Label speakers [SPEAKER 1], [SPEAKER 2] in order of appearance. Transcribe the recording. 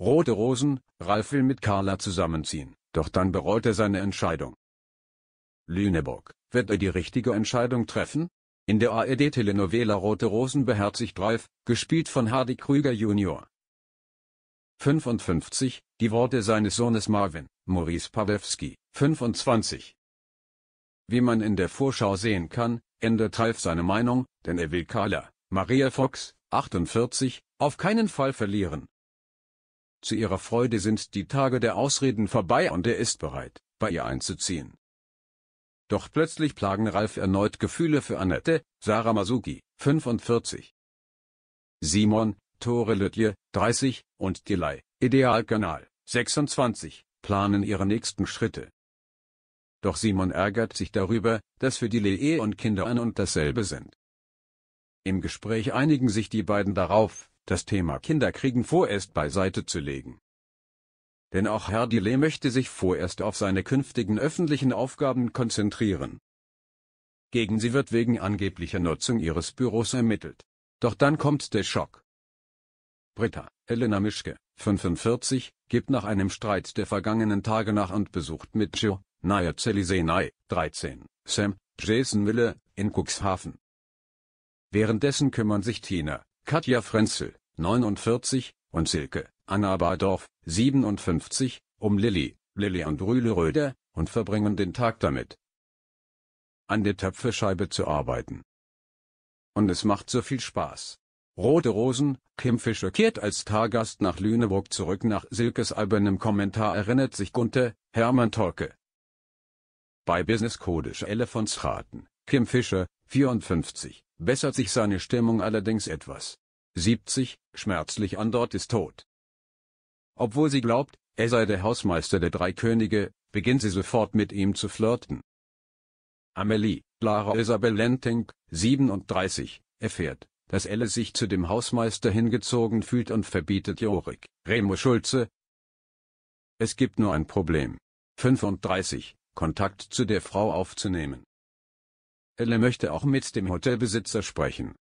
[SPEAKER 1] Rote Rosen, Ralf will mit Carla zusammenziehen, doch dann bereut er seine Entscheidung. Lüneburg, wird er die richtige Entscheidung treffen? In der ARD-Telenovela Rote Rosen beherzigt Ralf, gespielt von Hardy Krüger Jr. 55, die Worte seines Sohnes Marvin, Maurice Pawlewski, 25. Wie man in der Vorschau sehen kann, ändert Ralf seine Meinung, denn er will Carla, Maria Fox, 48, auf keinen Fall verlieren. Zu ihrer Freude sind die Tage der Ausreden vorbei und er ist bereit, bei ihr einzuziehen. Doch plötzlich plagen Ralf erneut Gefühle für Annette, Sarah Masuki, 45. Simon, Tore Lütje, 30, und Delay, Idealkanal, 26, planen ihre nächsten Schritte. Doch Simon ärgert sich darüber, dass für die Lee und Kinder ein und dasselbe sind. Im Gespräch einigen sich die beiden darauf, das Thema Kinderkriegen vorerst beiseite zu legen. Denn auch Herr Dile möchte sich vorerst auf seine künftigen öffentlichen Aufgaben konzentrieren. Gegen sie wird wegen angeblicher Nutzung ihres Büros ermittelt. Doch dann kommt der Schock. Britta, Elena Mischke, 45, gibt nach einem Streit der vergangenen Tage nach und besucht mit Joe, Naya Zelisenai, 13, Sam, Jason Mille, in Cuxhaven. Währenddessen kümmern sich Tina, Katja Frenzel, 49, und Silke, Anna Bardorf, 57, um Lilly, Lilly und Rühle röder und verbringen den Tag damit, an der Töpferscheibe zu arbeiten. Und es macht so viel Spaß. Rote Rosen, Kim Fischer kehrt als Tagast nach Lüneburg zurück nach Silkes albernem Kommentar erinnert sich Gunther, Hermann Tolke. Bei Business Codish Elefantsraten, Kim Fischer, 54, bessert sich seine Stimmung allerdings etwas. 70, schmerzlich an dort ist tot. Obwohl sie glaubt, er sei der Hausmeister der drei Könige, beginnt sie sofort mit ihm zu flirten. Amelie, Lara Isabel Lenting, 37, erfährt, dass Elle sich zu dem Hausmeister hingezogen fühlt und verbietet Jorik, Remo Schulze. Es gibt nur ein Problem. 35, Kontakt zu der Frau aufzunehmen. Elle möchte auch mit dem Hotelbesitzer sprechen